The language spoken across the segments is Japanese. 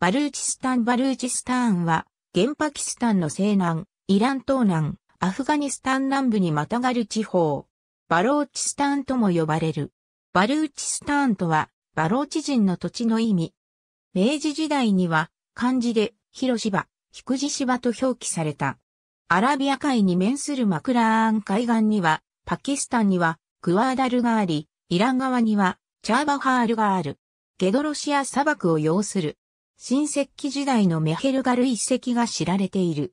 バルーチスタンバルーチスタンは、現パキスタンの西南、イラン東南、アフガニスタン南部にまたがる地方。バローチスタンとも呼ばれる。バルーチスタンとは、バローチ人の土地の意味。明治時代には、漢字で、広芝、菊地芝と表記された。アラビア海に面するマクラーン海岸には、パキスタンには、クワーダルがあり、イラン側には、チャーバハールがある。ゲドロシア砂漠を要する。新石器時代のメヘルガル遺跡が知られている。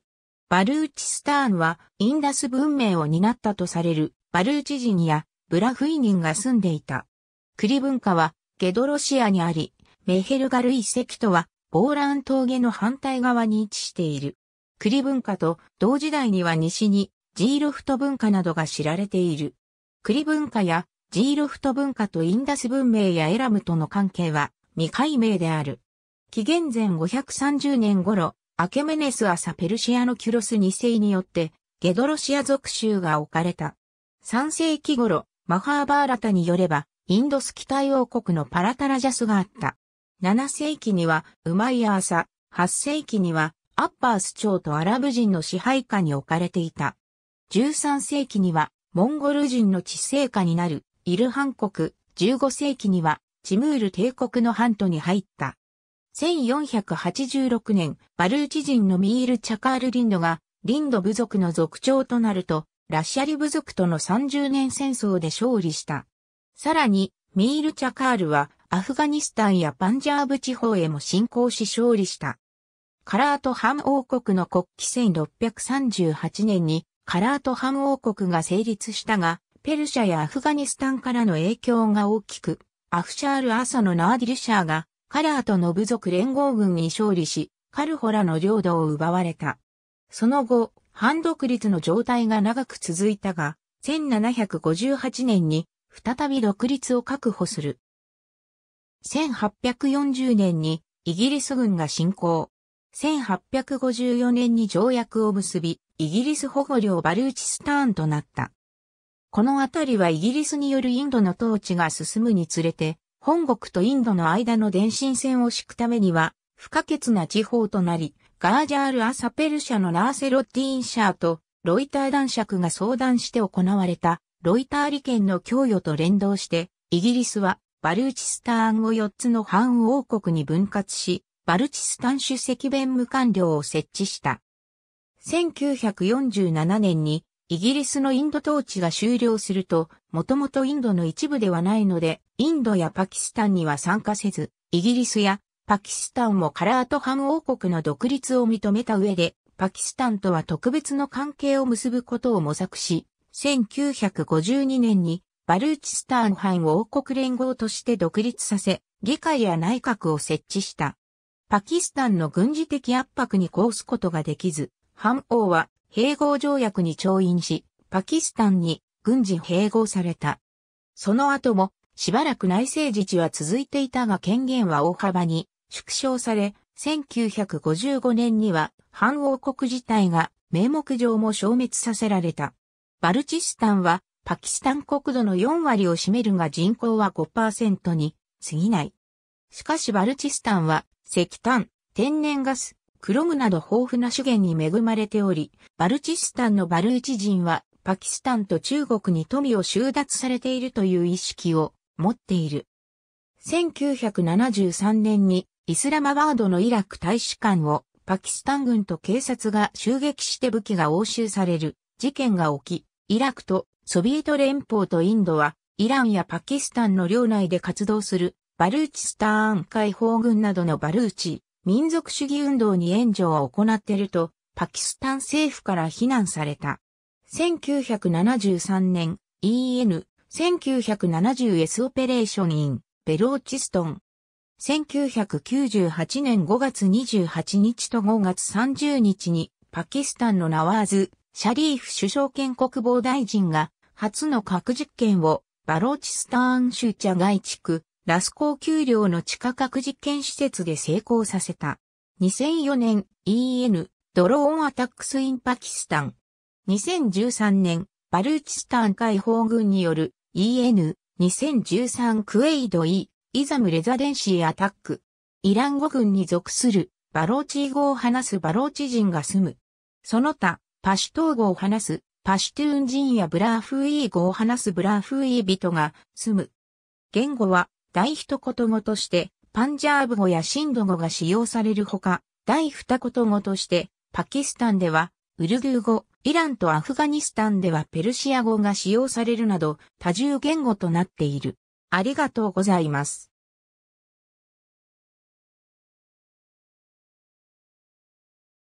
バルーチスターンはインダス文明を担ったとされるバルーチ人やブラフインが住んでいた。クリ文化はゲドロシアにあり、メヘルガル遺跡とはボーラン峠の反対側に位置している。クリ文化と同時代には西にジーロフト文化などが知られている。クリ文化やジーロフト文化とインダス文明やエラムとの関係は未解明である。紀元前530年頃、アケメネス朝ペルシアのキュロス2世によって、ゲドロシア属州が置かれた。3世紀頃、マハーバーラタによれば、インドスキタイ王国のパラタラジャスがあった。7世紀には、ウマイアーサ、8世紀には、アッパース朝とアラブ人の支配下に置かれていた。13世紀には、モンゴル人の地政下になる、イルハン国、15世紀には、チムール帝国の半島に入った。1486年、バルーチ人のミール・チャカール・リンドが、リンド部族の族長となると、ラッシャリ部族との30年戦争で勝利した。さらに、ミール・チャカールは、アフガニスタンやパンジャーブ地方へも侵攻し勝利した。カラートハン王国の国旗1638年に、カラートハン王国が成立したが、ペルシャやアフガニスタンからの影響が大きく、アフシャール・アサのナーディルシャーがカラーとノブ族連合軍に勝利し、カルホラの領土を奪われた。その後、反独立の状態が長く続いたが、1758年に再び独立を確保する。1840年にイギリス軍が侵攻。1854年に条約を結び、イギリス保護領バルーチスターンとなった。この辺りはイギリスによるインドの統治が進むにつれて、本国とインドの間の電信線を敷くためには、不可欠な地方となり、ガージャール・アサペル社のラーセロッティーン社とロイター男爵が相談して行われたロイター利権の供与と連動して、イギリスはバルチスターンを4つの反王国に分割し、バルチスタン主席弁務官僚を設置した。1947年にイギリスのインド統治が終了すると、もともとインドの一部ではないので、インドやパキスタンには参加せず、イギリスやパキスタンもカラートハム王国の独立を認めた上で、パキスタンとは特別の関係を結ぶことを模索し、1952年にバルーチスターン藩を王国連合として独立させ、議会や内閣を設置した。パキスタンの軍事的圧迫に抗すことができず、藩王は併合条約に調印し、パキスタンに軍事併合された。その後も、しばらく内政自治は続いていたが権限は大幅に縮小され、1955年には反王国自体が名目上も消滅させられた。バルチスタンはパキスタン国土の4割を占めるが人口は5%に過ぎない。しかしバルチスタンは石炭、天然ガス、クロムなど豊富な資源に恵まれており、バルチスタンのバルーチ人はパキスタンと中国に富を収奪されているという意識を持っている。1973年にイスラマバードのイラク大使館をパキスタン軍と警察が襲撃して武器が押収される事件が起き、イラクとソビエト連邦とインドはイランやパキスタンの領内で活動するバルーチスターン解放軍などのバルーチ民族主義運動に援助を行っていると、パキスタン政府から非難された。1973年 EN 1970S オペレーションインベローチストン。1998年5月28日と5月30日にパキスタンのナワーズ、シャリーフ首相兼国防大臣が初の核実験をバローチスターン州チャガイ地区ラス高丘陵の地下核実験施設で成功させた。2004年 EN ドローンアタックスインパキスタン。2013年バルーチスタン解放軍による EN 2013クエイド E イザムレザデンシーアタック。イラン語軍に属するバローチー語を話すバローチ人が住む。その他、パシュトー語を話すパシュトゥーン人やブラーフイー語を話すブラーフイー人が住む。言語は第一言語として、パンジャーブ語やシンド語が使用されるほか、第二言語として、パキスタンでは、ウルグー語、イランとアフガニスタンではペルシア語が使用されるなど、多重言語となっている。ありがとうございます。